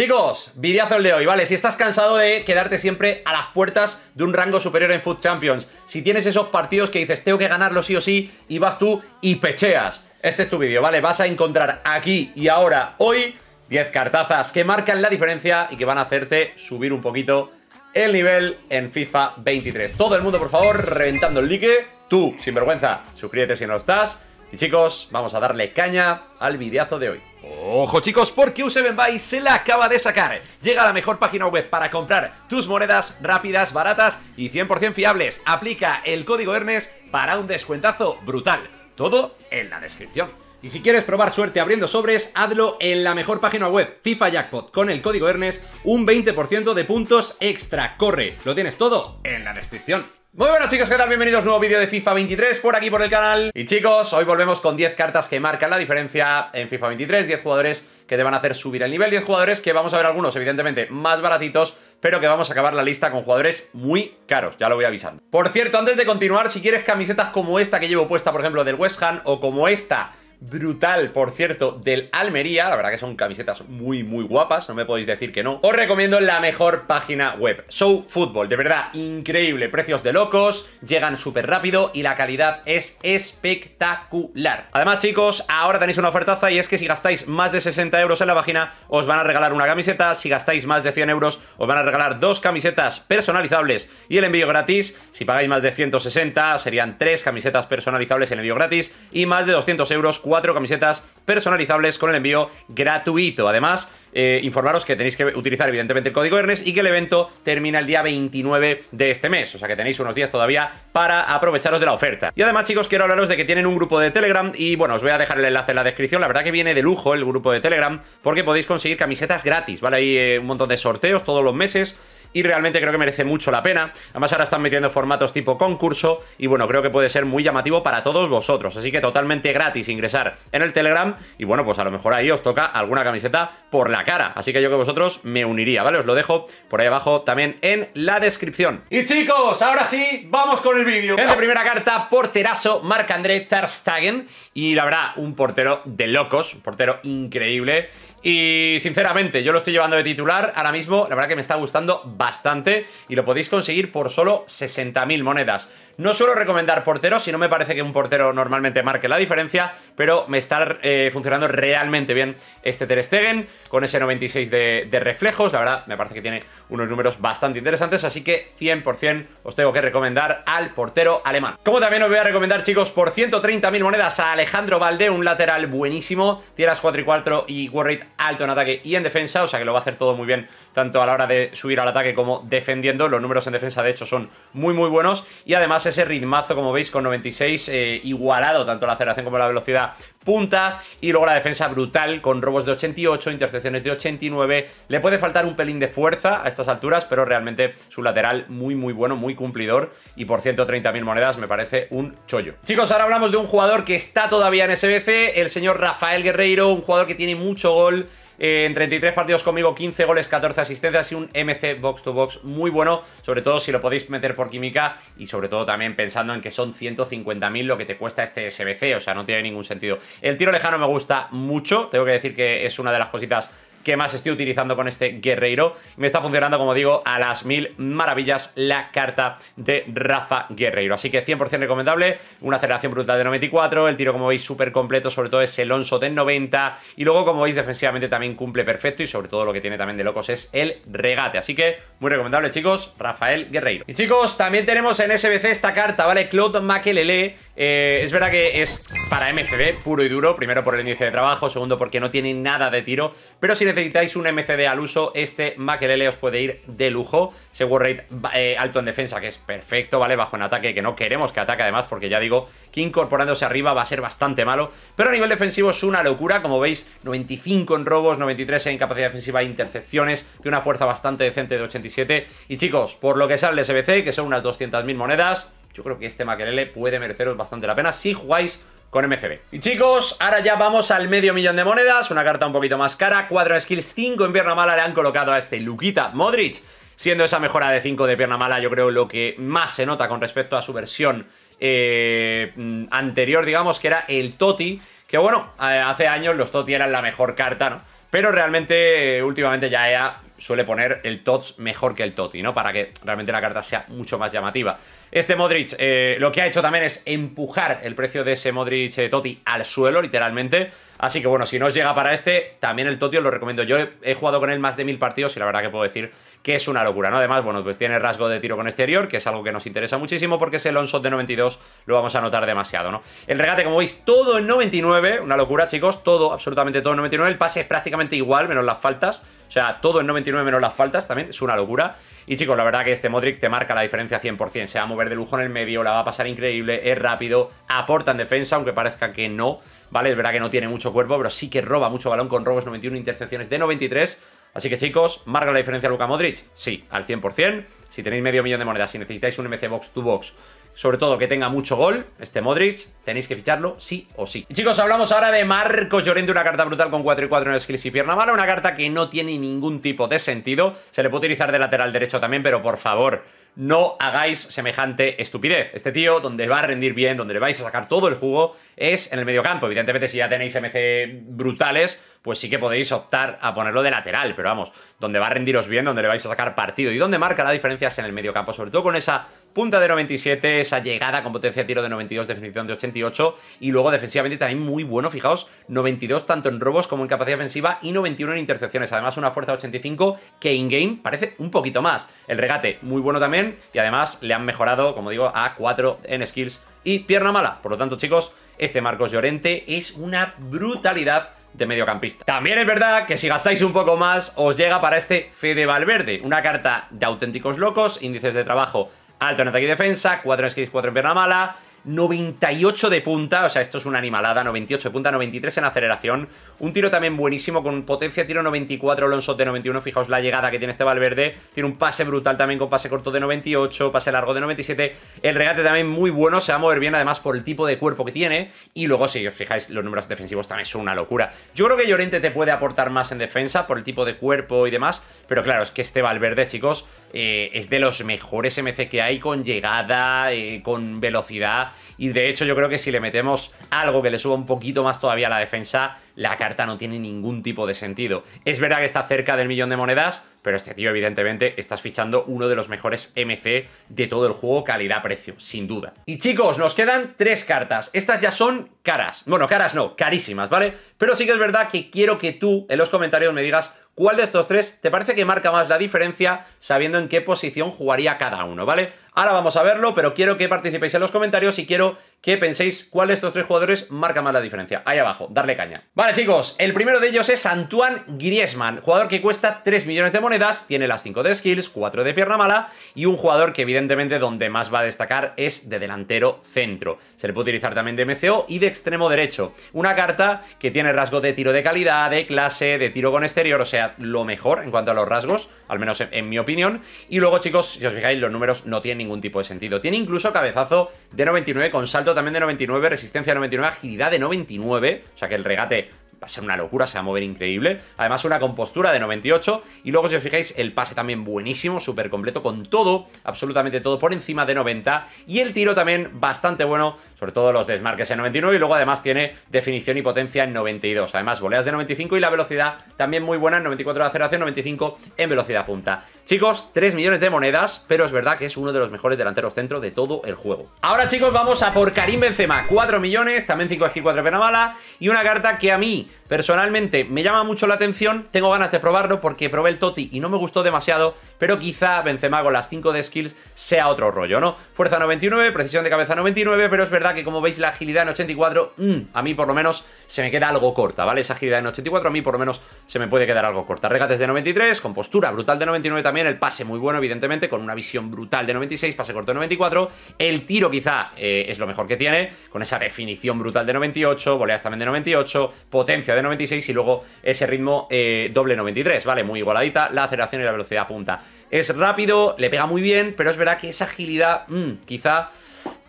Chicos, el de hoy, ¿vale? Si estás cansado de quedarte siempre a las puertas de un rango superior en Food Champions, si tienes esos partidos que dices, tengo que ganarlo sí o sí, y vas tú y pecheas, este es tu vídeo, ¿vale? Vas a encontrar aquí y ahora, hoy, 10 cartazas que marcan la diferencia y que van a hacerte subir un poquito el nivel en FIFA 23. Todo el mundo, por favor, reventando el like. Tú, sin vergüenza, suscríbete si no estás. Y chicos, vamos a darle caña al videazo de hoy. Ojo chicos, porque 7 Buy se la acaba de sacar. Llega a la mejor página web para comprar tus monedas rápidas, baratas y 100% fiables. Aplica el código ERNES para un descuentazo brutal. Todo en la descripción. Y si quieres probar suerte abriendo sobres, hazlo en la mejor página web, FIFA Jackpot, con el código ERNES, un 20% de puntos extra. Corre, lo tienes todo en la descripción. Muy buenas chicos, ¿qué tal? Bienvenidos a un nuevo vídeo de FIFA 23 por aquí por el canal Y chicos, hoy volvemos con 10 cartas que marcan la diferencia en FIFA 23 10 jugadores que te van a hacer subir el nivel 10 jugadores que vamos a ver algunos evidentemente más baratitos Pero que vamos a acabar la lista con jugadores muy caros, ya lo voy avisando Por cierto, antes de continuar, si quieres camisetas como esta que llevo puesta por ejemplo del West Ham O como esta brutal, por cierto, del Almería. La verdad que son camisetas muy, muy guapas, no me podéis decir que no. Os recomiendo la mejor página web, Show Football. De verdad, increíble. Precios de locos, llegan súper rápido y la calidad es espectacular. Además, chicos, ahora tenéis una ofertaza y es que si gastáis más de 60 euros en la página, os van a regalar una camiseta. Si gastáis más de 100 euros, os van a regalar dos camisetas personalizables y el envío gratis. Si pagáis más de 160, serían tres camisetas personalizables el envío gratis y más de 200 euros, cuatro camisetas personalizables con el envío gratuito. Además, eh, informaros que tenéis que utilizar evidentemente el código ERNES y que el evento termina el día 29 de este mes, o sea que tenéis unos días todavía para aprovecharos de la oferta. Y además chicos quiero hablaros de que tienen un grupo de Telegram y bueno, os voy a dejar el enlace en la descripción, la verdad que viene de lujo el grupo de Telegram porque podéis conseguir camisetas gratis, ¿vale? Hay eh, un montón de sorteos todos los meses y realmente creo que merece mucho la pena. Además ahora están metiendo formatos tipo concurso y bueno, creo que puede ser muy llamativo para todos vosotros. Así que totalmente gratis ingresar en el Telegram y bueno, pues a lo mejor ahí os toca alguna camiseta por la cara. Así que yo que vosotros me uniría, ¿vale? Os lo dejo por ahí abajo también en la descripción. Y chicos, ahora sí, vamos con el vídeo. En la primera carta, porterazo, Marc-André Tarstagen y la habrá un portero de locos, un portero increíble y sinceramente, yo lo estoy llevando de titular ahora mismo, la verdad que me está gustando bastante y lo podéis conseguir por solo 60.000 monedas. No suelo recomendar porteros, si no me parece que un portero normalmente marque la diferencia, pero me está eh, funcionando realmente bien este Ter Stegen con ese 96 de, de, reflejos, la verdad me parece que tiene unos números bastante interesantes, así que 100% os tengo que recomendar al portero alemán. Como también os voy a recomendar chicos por 130.000 monedas a Alejandro Valde, un lateral buenísimo, tierras 4 y 4 y Warrate alto en ataque y en defensa, o sea que lo va a hacer todo muy bien, tanto a la hora de subir al ataque como defendiendo. Los números en defensa, de hecho, son muy, muy buenos. Y además ese ritmazo, como veis, con 96 eh, igualado, tanto la aceleración como la velocidad punta y luego la defensa brutal con robos de 88, intercepciones de 89. Le puede faltar un pelín de fuerza a estas alturas, pero realmente su lateral muy muy bueno, muy cumplidor y por 130.000 monedas me parece un chollo. Chicos, ahora hablamos de un jugador que está todavía en SBC, el señor Rafael Guerreiro, un jugador que tiene mucho gol, eh, en 33 partidos conmigo, 15 goles, 14 asistencias y un MC box to box muy bueno, sobre todo si lo podéis meter por química y sobre todo también pensando en que son 150.000 lo que te cuesta este SBC, o sea, no tiene ningún sentido. El tiro lejano me gusta mucho, tengo que decir que es una de las cositas que más estoy utilizando con este guerreiro. Me está funcionando, como digo, a las mil maravillas la carta de Rafa Guerreiro. Así que 100% recomendable, una aceleración brutal de 94, el tiro como veis súper completo, sobre todo es el de de 90 y luego como veis defensivamente también cumple perfecto y sobre todo lo que tiene también de locos es el regate. Así que muy recomendable chicos, Rafael Guerreiro. Y chicos, también tenemos en SBC esta carta, ¿vale? Claude Makelele eh, es verdad que es para MCD puro y duro, primero por el índice de trabajo, segundo porque no tiene nada de tiro, pero si necesitáis un MCD al uso, este Makelele os puede ir de lujo. Seguro Rate eh, alto en defensa, que es perfecto, ¿vale? Bajo en ataque, que no queremos que ataque además, porque ya digo que incorporándose arriba va a ser bastante malo, pero a nivel defensivo es una locura, como veis, 95 en robos, 93 en capacidad defensiva e intercepciones, de una fuerza bastante decente de 87, y chicos, por lo que sale el SBC, que son unas 200.000 monedas, yo creo que este maquerele puede mereceros bastante la pena si jugáis con MCB. Y chicos, ahora ya vamos al medio millón de monedas, una carta un poquito más cara, 4 skills, 5 en pierna mala le han colocado a este Luquita Modric, siendo esa mejora de 5 de pierna mala yo creo lo que más se nota con respecto a su versión eh, anterior, digamos, que era el Toti, que bueno, eh, hace años los Toti eran la mejor carta, ¿no? Pero realmente, últimamente ya EA suele poner el TOTS mejor que el TOTI, ¿no? Para que realmente la carta sea mucho más llamativa. Este Modric eh, lo que ha hecho también es empujar el precio de ese Modric eh, TOTI al suelo, literalmente. Así que bueno, si no os llega para este, también el Totio lo recomiendo. Yo he, jugado con él más de mil partidos y la verdad que puedo decir que es una locura, ¿no? Además, bueno, pues tiene rasgo de tiro con exterior, que es algo que nos interesa muchísimo porque ese shot de 92 lo vamos a notar demasiado, ¿no? El regate, como veis, todo en 99, una locura, chicos, todo, absolutamente todo en 99. El pase es prácticamente igual, menos las faltas. O sea, todo en 99 menos las faltas también, es una locura. Y chicos, la verdad que este Modric te marca la diferencia 100%. Se va a mover de lujo en el medio, la va a pasar increíble, es rápido, aporta en defensa, aunque parezca que no. ¿vale? Es verdad que no tiene mucho cuerpo, pero sí que roba mucho balón con robos 91, intercepciones de 93. Así que chicos, ¿marca la diferencia Luka Modric? Sí, al 100%. Si tenéis medio millón de monedas, si necesitáis un MC Box to Box, sobre todo que tenga mucho gol, este Modric, tenéis que ficharlo sí o sí. chicos, hablamos ahora de Marco Llorente, una carta brutal con 4 y 4 en skills y pierna mala, una carta que no tiene ningún tipo de sentido. Se le puede utilizar de lateral derecho también, pero por favor, no hagáis semejante estupidez. Este tío, donde va a rendir bien, donde le vais a sacar todo el jugo, es en el medio campo Evidentemente, si ya tenéis MC brutales, pues sí que podéis optar a ponerlo de lateral, pero vamos, donde va a rendiros bien, donde le vais a sacar partido y donde marca la diferencia es en el medio campo sobre todo con esa punta de 97, esa llegada con potencia de tiro de 92, definición de 88 y luego defensivamente también muy bueno, fijaos, 92 tanto en robos como en capacidad ofensiva y 91 en intercepciones, además una fuerza 85 que in-game parece un poquito más. El regate muy bueno también y además le han mejorado, como digo, a 4 en skills y pierna mala. Por lo tanto, chicos, este Marcos Llorente es una brutalidad de mediocampista. También es verdad que si gastáis un poco más, os llega para este Fede Valverde, una carta de auténticos locos, índices de trabajo alto en ataque y defensa, 4 en skills, 4 en pierna mala, 98 de punta, o sea, esto es una animalada, 98 de punta, 93 en aceleración. Un tiro también buenísimo, con potencia, tiro 94, Alonso de 91, fijaos la llegada que tiene este Valverde. Tiene un pase brutal también con pase corto de 98, pase largo de 97. El regate también muy bueno, se va a mover bien además por el tipo de cuerpo que tiene. Y luego, si os fijáis, los números defensivos también son una locura. Yo creo que Llorente te puede aportar más en defensa por el tipo de cuerpo y demás, pero claro, es que este Valverde, chicos, eh, es de los mejores MC que hay con llegada, eh, con velocidad y de hecho, yo creo que si le metemos algo que le suba un poquito más todavía a la defensa, la carta no tiene ningún tipo de sentido. Es verdad que está cerca del millón de monedas, pero este tío, evidentemente, estás fichando uno de los mejores MC de todo el juego, calidad-precio, sin duda. Y chicos, nos quedan tres cartas. Estas ya son caras. Bueno, caras no, carísimas, ¿vale? Pero sí que es verdad que quiero que tú en los comentarios me digas ¿Cuál de estos tres te parece que marca más la diferencia sabiendo en qué posición jugaría cada uno, ¿vale? Ahora vamos a verlo, pero quiero que participéis en los comentarios y quiero que penséis cuál de estos tres jugadores marca más la diferencia. Ahí abajo, darle caña. Vale, chicos, el primero de ellos es Antoine Griezmann, jugador que cuesta 3 millones de monedas, tiene las 5 de skills, 4 de pierna mala y un jugador que evidentemente donde más va a destacar es de delantero centro. Se le puede utilizar también de MCO y de extremo derecho. Una carta que tiene rasgos de tiro de calidad, de clase, de tiro con exterior, o sea, lo mejor en cuanto a los rasgos, al menos en, en mi opinión. Y luego, chicos, si os fijáis, los números no tienen ningún tipo de sentido. Tiene incluso cabezazo de 99 con salto también de 99, resistencia de 99, agilidad de 99. O sea que el regate va a ser una locura, se va a mover increíble. Además, una compostura de 98. Y luego, si os fijáis, el pase también buenísimo, súper completo, con todo, absolutamente todo, por encima de 90. Y el tiro también bastante bueno, sobre todo los desmarques en 99. Y luego, además, tiene definición y potencia en 92. Además, voleas de 95 y la velocidad también muy buena, en 94 de aceleración, 95 en velocidad punta. Chicos, 3 millones de monedas, pero es verdad que es uno de los mejores delanteros centro de todo el juego. Ahora, chicos, vamos a por Karim Benzema. 4 millones, también 5 x 4 pena Y una carta que a mí personalmente me llama mucho la atención, tengo ganas de probarlo porque probé el Toti y no me gustó demasiado, pero quizá Benzema las 5 de skills sea otro rollo, ¿no? Fuerza 99, precisión de cabeza 99, pero es verdad que como veis la agilidad en 84, mm, a mí por lo menos se me queda algo corta, ¿vale? Esa agilidad en 84 a mí por lo menos se me puede quedar algo corta. Regates de 93, con postura brutal de 99 también, el pase muy bueno evidentemente, con una visión brutal de 96, pase corto de 94, el tiro quizá eh, es lo mejor que tiene, con esa definición brutal de 98, voleas también de 98, potencia de 96 y luego ese ritmo eh, doble 93, ¿vale? Muy igualadita, la aceleración y la velocidad punta. Es rápido, le pega muy bien, pero es verdad que esa agilidad mm, quizá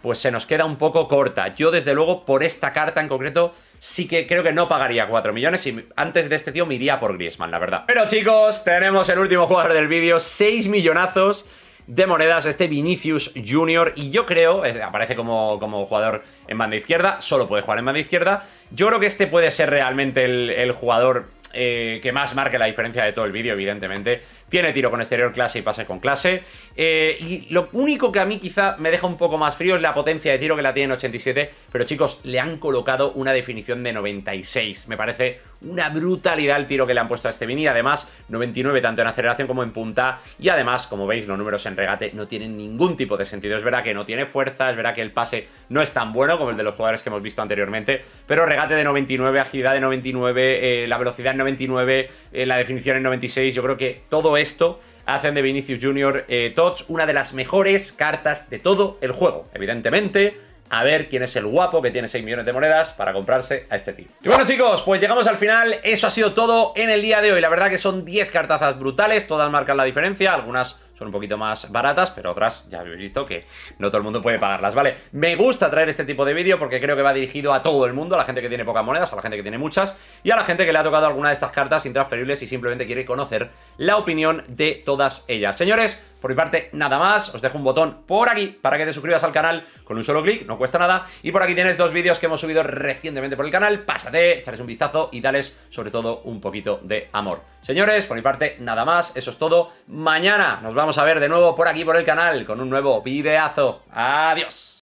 pues se nos queda un poco corta. Yo desde luego por esta carta en concreto sí que creo que no pagaría 4 millones y antes de este tío me iría por Griezmann, la verdad. Pero chicos, tenemos el último jugador del vídeo, 6 millonazos de monedas, este Vinicius Junior, y yo creo, aparece como, como jugador en banda izquierda, solo puede jugar en banda izquierda, yo creo que este puede ser realmente el, jugador eh, que más marque la diferencia de todo el vídeo, evidentemente, tiene tiro con exterior clase y pase con clase. Eh, y lo único que a mí quizá me deja un poco más frío es la potencia de tiro que la tiene en 87. Pero chicos, le han colocado una definición de 96. Me parece una brutalidad el tiro que le han puesto a este mini. Además, 99 tanto en aceleración como en punta. Y además, como veis, los números en regate no tienen ningún tipo de sentido. Es verdad que no tiene fuerza, es verdad que el pase no es tan bueno como el de los jugadores que hemos visto anteriormente. Pero regate de 99, agilidad de 99, eh, la velocidad en 99, eh, la definición en 96. Yo creo que todo esto hacen de Vinicius Junior eh, una de las mejores cartas de todo el juego. Evidentemente, a ver quién es el guapo que tiene 6 millones de monedas para comprarse a este tipo. Y bueno chicos, pues llegamos al final, eso ha sido todo en el día de hoy. La verdad que son 10 cartazas brutales, todas marcan la diferencia, algunas son un poquito más baratas, pero otras ya habéis visto que no todo el mundo puede pagarlas, ¿vale? Me gusta traer este tipo de vídeo porque creo que va dirigido a todo el mundo, a la gente que tiene pocas monedas, a la gente que tiene muchas y a la gente que le ha tocado alguna de estas cartas intransferibles y simplemente quiere conocer la opinión de todas ellas. Señores, por mi parte, nada más. Os dejo un botón por aquí para que te suscribas al canal con un solo clic, no cuesta nada. Y por aquí tienes dos vídeos que hemos subido recientemente por el canal. Pásate, echarles un vistazo y dales sobre todo un poquito de amor. Señores, por mi parte, nada más. Eso es todo. Mañana nos vamos a ver de nuevo por aquí por el canal con un nuevo videazo. Adiós.